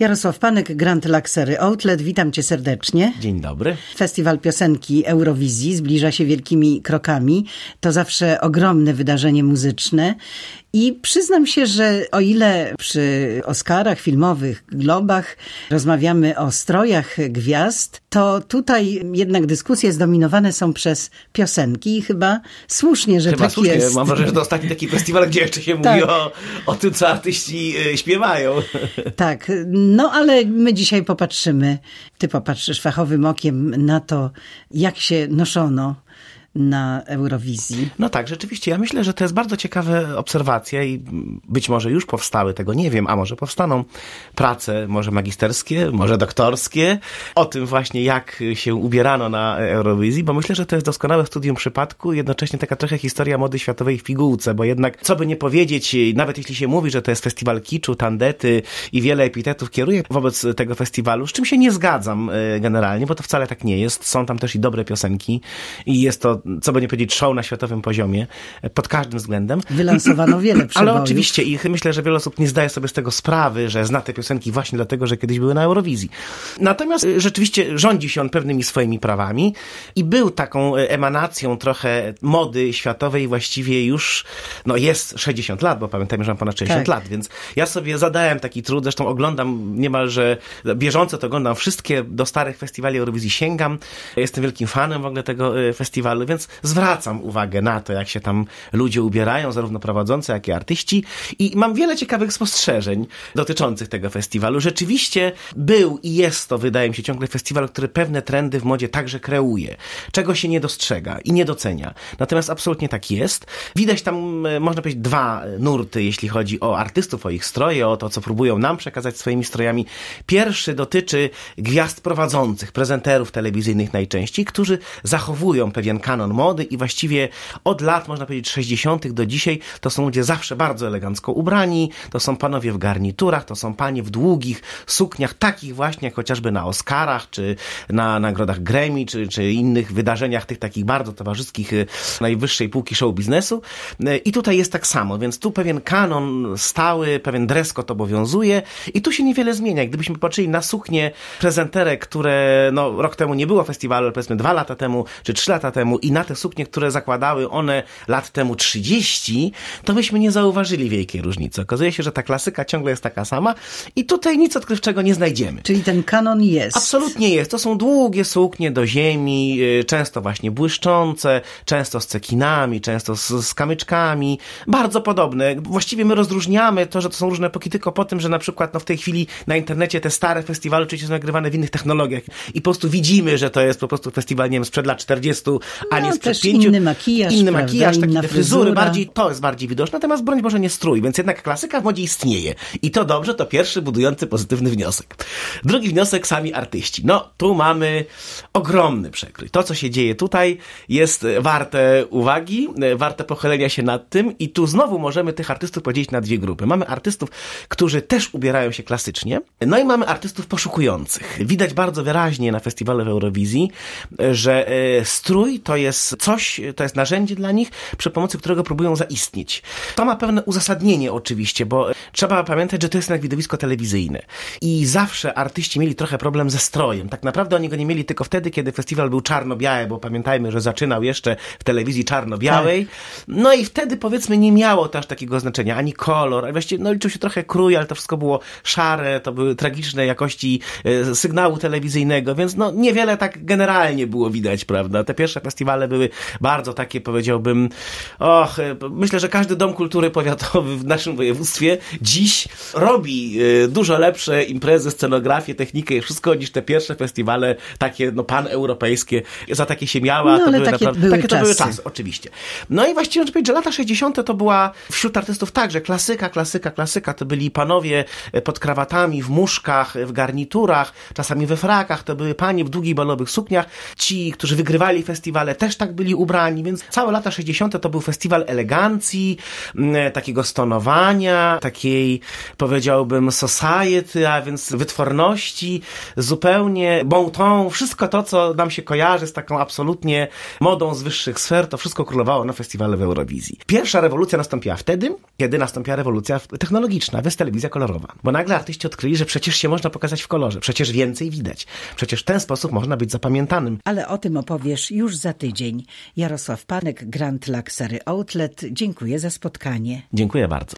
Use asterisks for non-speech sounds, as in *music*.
Jarosław Panek, Grand Laksery Outlet, witam cię serdecznie. Dzień dobry. Festiwal Piosenki Eurowizji zbliża się wielkimi krokami. To zawsze ogromne wydarzenie muzyczne. I przyznam się, że o ile przy Oscarach filmowych, Globach rozmawiamy o strojach gwiazd, to tutaj jednak dyskusje zdominowane są przez piosenki i chyba słusznie, że chyba tak słusznie. jest. Mam wrażenie, że to ostatni taki festiwal, gdzie jeszcze się tak. mówi o, o tym, co artyści e, śpiewają. Tak, no ale my dzisiaj popatrzymy, ty popatrzysz fachowym okiem na to, jak się noszono na Eurowizji. No tak, rzeczywiście. Ja myślę, że to jest bardzo ciekawe obserwacje i być może już powstały, tego nie wiem, a może powstaną prace, może magisterskie, może doktorskie, o tym właśnie, jak się ubierano na Eurowizji, bo myślę, że to jest doskonałe studium przypadku, jednocześnie taka trochę historia mody światowej w pigułce, bo jednak, co by nie powiedzieć, nawet jeśli się mówi, że to jest festiwal kiczu, tandety i wiele epitetów kieruje wobec tego festiwalu, z czym się nie zgadzam e, generalnie, bo to wcale tak nie jest. Są tam też i dobre piosenki i jest to co by nie powiedzieć, show na światowym poziomie, e, pod każdym względem. Wylansowano *clears throat* wiele przebojów. Ale oczywiście i myślę, że wiele osób nie zdaje sobie z tego sprawy, że zna te piosenki właśnie dlatego, że kiedyś były na Eurowizji. Natomiast e, rzeczywiście rządzi się on pewnymi swoimi prawami i był taką e, emanacją trochę mody światowej właściwie już, no jest 60 lat, bo pamiętam, że mam ponad 60 tak. lat, więc ja sobie zadałem taki trud, zresztą oglądam niemalże bieżąco to oglądam wszystkie, do starych festiwali Eurowizji sięgam, jestem wielkim fanem w ogóle tego festiwalu, więc zwracam uwagę na to, jak się tam ludzie ubierają, zarówno prowadzący, jak i artyści. I mam wiele ciekawych spostrzeżeń dotyczących tego festiwalu. Rzeczywiście był i jest to, wydaje mi się, ciągle festiwal, który pewne trendy w modzie także kreuje, czego się nie dostrzega i nie docenia. Natomiast absolutnie tak jest. Widać tam, e, można powiedzieć, dwa nurty, jeśli chodzi o artystów, o ich stroje, o to, co próbują nam przekazać swoimi strojami. Pierwszy dotyczy gwiazd prowadzących, prezenterów telewizyjnych najczęściej, którzy zachowują pewien kanał kanon mody i właściwie od lat, można powiedzieć, 60. do dzisiaj to są ludzie zawsze bardzo elegancko ubrani, to są panowie w garniturach, to są panie w długich sukniach, takich właśnie jak chociażby na Oscarach, czy na nagrodach Grammy, czy, czy innych wydarzeniach tych takich bardzo towarzyskich y, najwyższej półki show biznesu. Y, I tutaj jest tak samo, więc tu pewien kanon stały, pewien dress code obowiązuje i tu się niewiele zmienia. Gdybyśmy patrzyli na suknie prezenterek, które no, rok temu nie było festiwalu, ale powiedzmy dwa lata temu, czy trzy lata temu i na te suknie, które zakładały one lat temu 30, to myśmy nie zauważyli wielkiej różnicy. Okazuje się, że ta klasyka ciągle jest taka sama i tutaj nic odkrywczego nie znajdziemy. Czyli ten kanon jest. Absolutnie jest. To są długie suknie do ziemi, y, często właśnie błyszczące, często z cekinami, często z, z kamyczkami, bardzo podobne. Właściwie my rozróżniamy to, że to są różne epoki tylko po tym, że na przykład no, w tej chwili na internecie te stare festiwale oczywiście są nagrywane w innych technologiach i po prostu widzimy, że to jest po prostu festiwal, nie wiem, sprzed lat 40, a ubranie no, pięciu, inny makijaż, inny prawda? makijaż, tak, inne fryzury, bardziej, to jest bardziej widoczne, natomiast broń Boże nie strój, więc jednak klasyka w modzie istnieje. I to dobrze, to pierwszy budujący pozytywny wniosek. Drugi wniosek, sami artyści. No, tu mamy ogromny przekrój. To, co się dzieje tutaj, jest warte uwagi, warte pochylenia się nad tym i tu znowu możemy tych artystów podzielić na dwie grupy. Mamy artystów, którzy też ubierają się klasycznie, no i mamy artystów poszukujących. Widać bardzo wyraźnie na festiwale w Eurowizji, że e, strój to jest jest coś, to jest narzędzie dla nich, przy pomocy którego próbują zaistnieć. To ma pewne uzasadnienie oczywiście, bo trzeba pamiętać, że to jest jednak widowisko telewizyjne. I zawsze artyści mieli trochę problem ze strojem. Tak naprawdę oni go nie mieli tylko wtedy, kiedy festiwal był czarno-biały, bo pamiętajmy, że zaczynał jeszcze w telewizji czarno-białej. Tak. No i wtedy powiedzmy nie miało też takiego znaczenia, ani kolor, a właściwie no liczył się trochę krój, ale to wszystko było szare, to były tragiczne jakości e, sygnału telewizyjnego, więc no niewiele tak generalnie było widać, prawda? Te pierwsze festiwale ale były bardzo takie, powiedziałbym, och, e, myślę, że każdy dom kultury powiatowy w naszym województwie dziś robi e, dużo lepsze imprezy, scenografię, technikę i wszystko niż te pierwsze festiwale takie, no, paneuropejskie. Za takie się miała, no, to były takie naprawdę, były takie czasy. to były czasy, oczywiście. No i właściwie, żeby powiedzieć, że lata 60. to była wśród artystów także klasyka, klasyka, klasyka. To byli panowie e, pod krawatami, w muszkach, w garniturach, czasami we frakach, to były panie w długich balowych sukniach. Ci, którzy wygrywali festiwale, też też tak byli ubrani, więc całe lata 60. to był festiwal elegancji, takiego stonowania, takiej powiedziałbym society, a więc wytworności, zupełnie bon ton, wszystko to, co nam się kojarzy z taką absolutnie modą z wyższych sfer, to wszystko królowało na festiwale w Eurowizji. Pierwsza rewolucja nastąpiła wtedy, kiedy nastąpiła rewolucja technologiczna, więc telewizja kolorowa. Bo nagle artyści odkryli, że przecież się można pokazać w kolorze, przecież więcej widać, przecież w ten sposób można być zapamiętanym. Ale o tym opowiesz już za tydzień tydzień. Jarosław Panek, Grand Luxury Outlet. Dziękuję za spotkanie. Dziękuję bardzo.